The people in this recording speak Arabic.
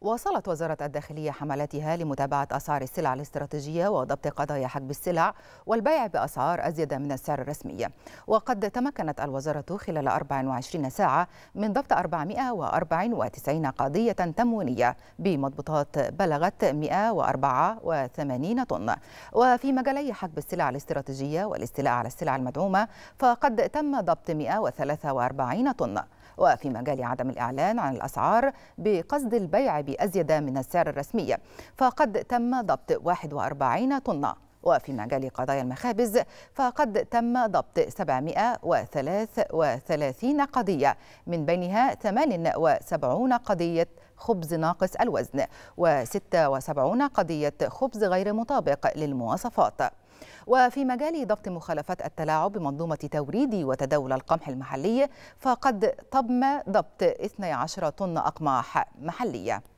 واصلت وزارة الداخلية حملاتها لمتابعة أسعار السلع الاستراتيجية وضبط قضايا حجب السلع والبيع بأسعار أزيد من السعر الرسمي وقد تمكنت الوزارة خلال 24 ساعة من ضبط 494 قضية تموينية بمضبوطات بلغت 184 طن وفي مجالي حجب السلع الاستراتيجية والاستيلاء على السلع المدعومة فقد تم ضبط 143 طن وفي مجال عدم الإعلان عن الأسعار بقصد البيع بأزيد من السعر الرسمي فقد تم ضبط 41 طنة وفي مجال قضايا المخابز فقد تم ضبط 733 قضية من بينها 78 قضية خبز ناقص الوزن و76 قضية خبز غير مطابق للمواصفات وفي مجال ضبط مخالفات التلاعب بمنظومة توريد وتداول القمح المحلي فقد تم ضبط 12 طن أقماح محلية